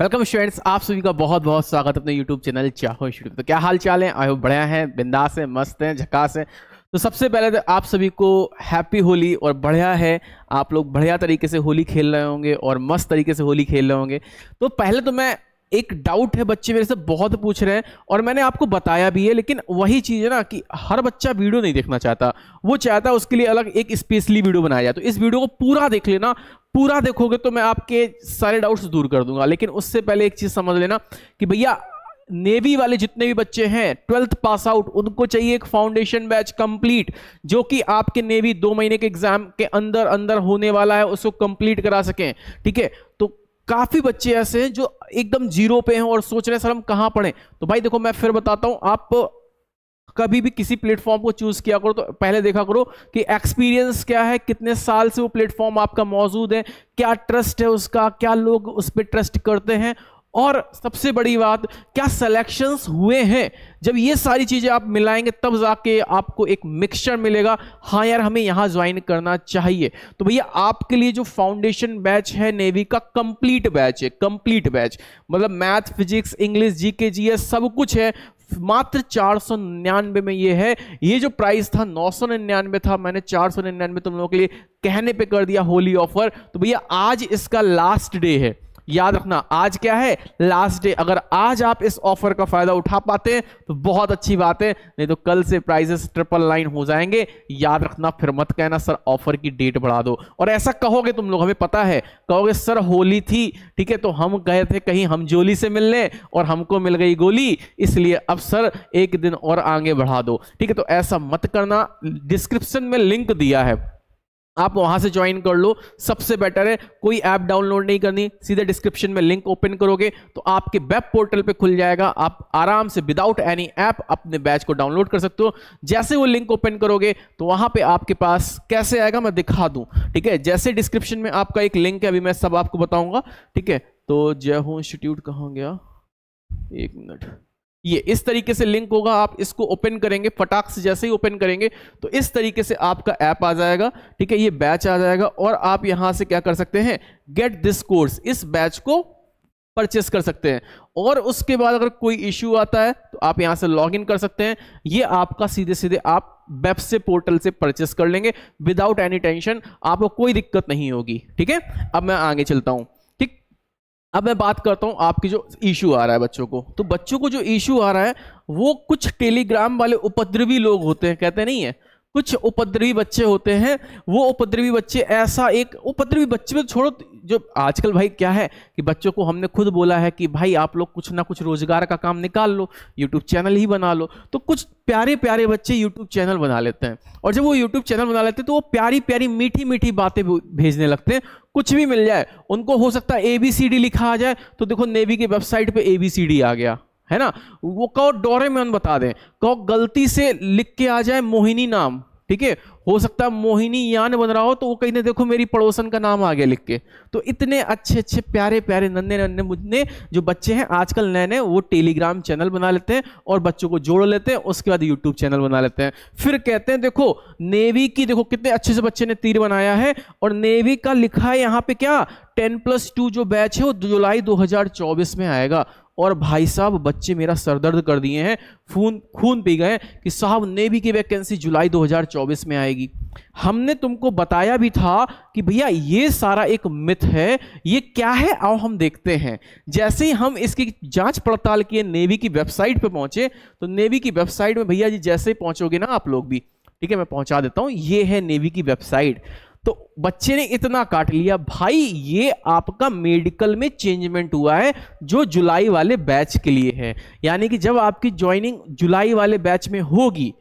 welcome students आप सभी का बहुत बहुत स्वागत अपने यूट्यूब चैनल चाहो स्टूडियो तो क्या हाल चाल है आई होप बढ़िया है बिंदास है मस्त हैं झकास हैं तो सबसे पहले तो आप सभी को हैप्पी होली और बढ़िया है आप लोग बढ़िया तरीके से होली खेल रहे होंगे और मस्त तरीके से होली खेल रहे होंगे तो पहले तो मैं एक डाउट है बच्चे मेरे से बहुत पूछ रहे हैं और मैंने आपको बताया भी है लेकिन वही चीज़ है ना कि हर बच्चा वीडियो नहीं देखना चाहता वो चाहता है उसके लिए अलग एक स्पेशली वीडियो बनाया जाए तो इस वीडियो को पूरा देख लेना पूरा देखोगे तो मैं आपके सारे डाउट्स दूर कर दूंगा लेकिन उससे पहले एक चीज़ समझ लेना कि भैया नेवी वाले जितने भी बच्चे हैं ट्वेल्थ पास आउट उनको चाहिए एक फाउंडेशन बैच कंप्लीट जो कि आपके नेवी दो महीने के एग्जाम के अंदर अंदर होने वाला है उसको कंप्लीट करा सकें ठीक है तो काफ़ी बच्चे ऐसे हैं जो एकदम जीरो पे हैं और सोच रहे हैं सर हम कहाँ पढ़े तो भाई देखो मैं फिर बताता हूँ आप कभी भी किसी प्लेटफॉर्म को चूज़ किया करो तो पहले देखा करो कि एक्सपीरियंस क्या है कितने साल से वो प्लेटफॉर्म आपका मौजूद है क्या ट्रस्ट है उसका क्या लोग उस पर ट्रस्ट करते हैं और सबसे बड़ी बात क्या सिलेक्शंस हुए हैं जब ये सारी चीज़ें आप मिलाएंगे तब जाके आपको एक मिक्सचर मिलेगा हाँ यार हमें यहाँ ज्वाइन करना चाहिए तो भैया आपके लिए जो फाउंडेशन बैच है नेवी का कंप्लीट बैच है कंप्लीट बैच मतलब math physics English G K जी सब कुछ है मात्र चार सौ निन्यानवे में ये है ये जो प्राइस था नौ सौ निन्यानवे था मैंने चार सौ निन्यानवे तुम लोगों के लिए कहने पे कर दिया होली ऑफर तो भैया आज इसका लास्ट डे है याद रखना आज क्या है लास्ट डे अगर आज आप इस ऑफर का फायदा उठा पाते हैं तो बहुत अच्छी बात है नहीं तो कल से प्राइजेस ट्रिपल लाइन हो जाएंगे याद रखना फिर मत कहना सर ऑफर की डेट बढ़ा दो और ऐसा कहोगे तुम लोग हमें पता है कहोगे सर होली थी ठीक है तो हम गए थे कहीं हम जोली से मिलने और हमको मिल गई गोली इसलिए अब सर एक दिन और आगे बढ़ा दो ठीक है तो ऐसा मत करना डिस्क्रिप्शन में लिंक दिया है आप वहां से ज्वाइन कर लो सबसे बेटर है कोई ऐप डाउनलोड नहीं करनी सीधे डिस्क्रिप्शन में लिंक ओपन करोगे तो आपके वेब पोर्टल पे खुल जाएगा आप आराम से विदाउट एनी ऐप अपने बैच को डाउनलोड कर सकते हो जैसे वो लिंक ओपन करोगे तो वहां पे आपके पास कैसे आएगा मैं दिखा दूं ठीक है जैसे डिस्क्रिप्शन में आपका एक लिंक है अभी मैं सब आपको बताऊंगा ठीक है तो जय हो इंस्टीट्यूट कहाँ गया एक मिनट ये इस तरीके से लिंक होगा आप इसको ओपन करेंगे फटाक से जैसे ही ओपन करेंगे तो इस तरीके से आपका ऐप आ जाएगा ठीक है ये बैच आ जाएगा और आप यहाँ से क्या कर सकते हैं गेट दिस कोर्स इस बैच को परचेस कर सकते हैं और उसके बाद अगर कोई इश्यू आता है तो आप यहाँ से लॉग इन कर सकते हैं ये आपका सीधे सीधे आप वेब से पोर्टल से परचेस कर लेंगे विदाउट एनी टेंशन आपको कोई दिक्कत नहीं होगी ठीक है अब मैं आगे चलता हूँ अब मैं बात करता हूँ आपकी जो इशू आ रहा है बच्चों को तो बच्चों को जो इशू आ रहा है वो कुछ टेलीग्राम वाले उपद्रवी लोग होते हैं कहते नहीं है कुछ उपद्रवी बच्चे होते हैं वो उपद्रवी बच्चे ऐसा एक उपद्रवी बच्चे में छोड़ो जो आजकल भाई क्या है कि बच्चों को हमने खुद बोला है कि भाई आप लोग कुछ ना कुछ रोजगार का काम निकाल लो यूट्यूब चैनल ही बना लो तो कुछ प्यारे प्यारे बच्चे यूट्यूब चैनल बना लेते हैं और जब वो यूट्यूब चैनल बना लेते हैं तो वो प्यारी प्यारी मीठी मीठी बातें भेजने लगते हैं कुछ भी मिल जाए उनको हो सकता है ए बी सी डी लिखा आ जाए तो देखो नेवी की वेबसाइट पर ए बी सी डी आ गया है ना वो कहो डोरे में बता दें कहो गलती से लिख के आ जाए मोहिनी नाम ठीक है हो सकता है मोहिनी यान बन रहा हो तो वो कहीं ना देखो मेरी पड़ोसन का नाम आ गया लिख के तो इतने अच्छे अच्छे प्यारे प्यारे नन्हे नन्हे मुझने जो बच्चे हैं आजकल नए नए वो टेलीग्राम चैनल बना लेते हैं और बच्चों को जोड़ लेते हैं उसके बाद यूट्यूब चैनल बना लेते हैं फिर कहते हैं देखो नेवी की देखो कितने अच्छे से बच्चे ने तीर बनाया है और नेवी का लिखा है यहाँ पे क्या टेन प्लस टू जो बैच है वो जुलाई दो में आएगा और भाई साहब बच्चे मेरा सरदर्द कर दिए हैं खून खून पी गए कि साहब नेवी की वैकेंसी जुलाई 2024 में आएगी हमने तुमको बताया भी था कि भैया ये सारा एक मिथ है ये क्या है आओ हम देखते हैं जैसे ही हम इसकी जांच पड़ताल किए नेवी की वेबसाइट पर पहुंचे तो नेवी की वेबसाइट में भैया जी जैसे पहुंचोगे ना आप लोग भी ठीक है मैं पहुंचा देता हूँ ये है नेवी की वेबसाइट तो बच्चे ने इतना काट लिया भाई ये आपका मेडिकल में चेंजमेंट हुआ है जो जुलाई वाले बैच के लिए है यानी कि जब आपकी ज्वाइनिंग जुलाई वाले बैच में होगी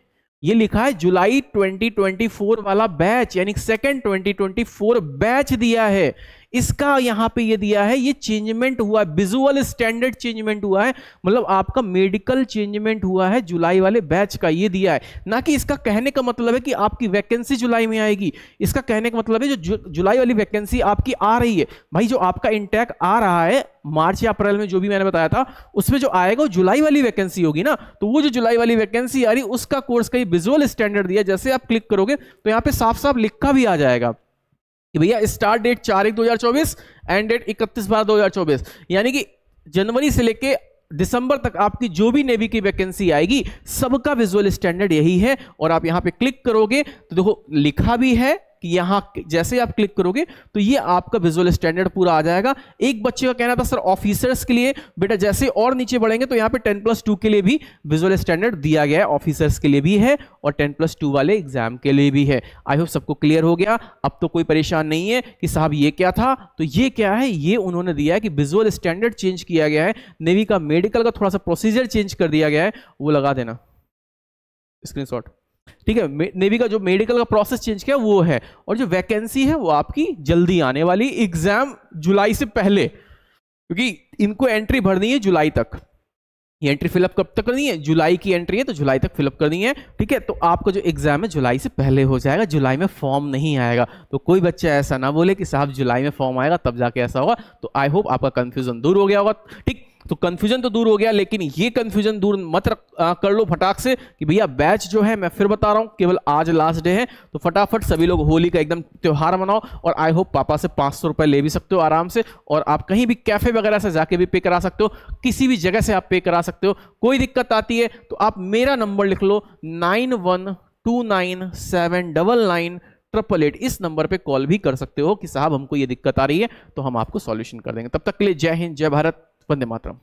ये लिखा है जुलाई 2024 वाला बैच यानी सेकेंड 2024 बैच दिया है इसका यहां पे ये दिया है ये चेंजमेंट हुआ है विजुअल स्टैंडर्ड चेंजमेंट हुआ है मतलब आपका मेडिकल चेंजमेंट हुआ है जुलाई वाले बैच का ये दिया है ना कि इसका कहने का मतलब है कि आपकी वैकेंसी जुलाई में आएगी इसका कहने का मतलब है जो जुलाई वाली वैकेंसी आपकी आ रही है भाई जो आपका इंटैक आ रहा है मार्च या अप्रैल में जो भी मैंने बताया था उसमें जो आएगा वो जुलाई वाली वैकेंसी होगी ना तो वो जो जुलाई वाली वैकेंसी आ रही उसका कोर्स का ये विजुअल स्टैंडर्ड दिया जैसे आप क्लिक करोगे तो यहाँ पे साफ साफ लिखा भी आ जाएगा भैया स्टार्ट डेट चार एक दो हजार चौबीस एंड डेट इकतीस बारह दो हजार चौबीस यानी कि जनवरी से लेके दिसंबर तक आपकी जो भी नेवी की वैकेंसी आएगी सबका विजुअल स्टैंडर्ड यही है और आप यहां पे क्लिक करोगे तो देखो लिखा भी है कि यहां जैसे आप क्लिक करोगे तो ये आपका विजुअल स्टैंडर्ड पूरा आ जाएगा एक बच्चे का कहना था सर ऑफिसर्स के लिए बेटा जैसे और नीचे बढ़ेंगे तो यहां पे 10 प्लस टू के लिए भी विजुअल स्टैंडर्ड दिया गया है ऑफिसर्स के लिए भी है और 10 प्लस टू वाले एग्जाम के लिए भी है आई होप सबको क्लियर हो गया अब तो कोई परेशान नहीं है कि साहब ये क्या था तो ये क्या है ये उन्होंने दिया है कि विजुअल स्टैंडर्ड चेंज किया गया है नेवी का मेडिकल का थोड़ा सा प्रोसीजर चेंज कर दिया गया है वो लगा देना स्क्रीनशॉट ठीक है नेवी का जो मेडिकल का प्रोसेस चेंज किया वो है और जो वैकेंसी है वो आपकी जल्दी आने वाली एग्जाम जुलाई से पहले क्योंकि इनको एंट्री भरनी है जुलाई तक ये एंट्री फिलअप कब तक करनी है जुलाई की एंट्री है तो जुलाई तक फिलअप करनी है ठीक है तो आपका जो एग्जाम है जुलाई से पहले हो जाएगा जुलाई में फॉर्म नहीं आएगा तो कोई बच्चा ऐसा ना बोले कि साहब जुलाई में फॉर्म आएगा तब जाके ऐसा होगा तो आई होप आपका कंफ्यूजन दूर हो गया होगा ठीक तो कंफ्यूजन तो दूर हो गया लेकिन ये कंफ्यूजन दूर मत रख, आ, कर लो फटाक से कि भैया बैच जो है मैं फिर बता रहा हूँ केवल आज लास्ट डे है तो फटाफट सभी लोग होली का एकदम त्यौहार मनाओ और आई होप पापा से पाँच सौ रुपए ले भी सकते हो आराम से और आप कहीं भी कैफे वगैरह से जाके भी पे करा सकते हो किसी भी जगह से आप पे करा सकते हो कोई दिक्कत आती है तो आप मेरा नंबर लिख लो nine one two nine seven double nine triple eight इस नंबर पे कॉल भी कर सकते हो कि साहब हमको ये दिक्कत आ रही है तो हम आपको सॉल्यूशन कर देंगे तब तक के लिए जय हिंद जय भारत వందే మాత్రం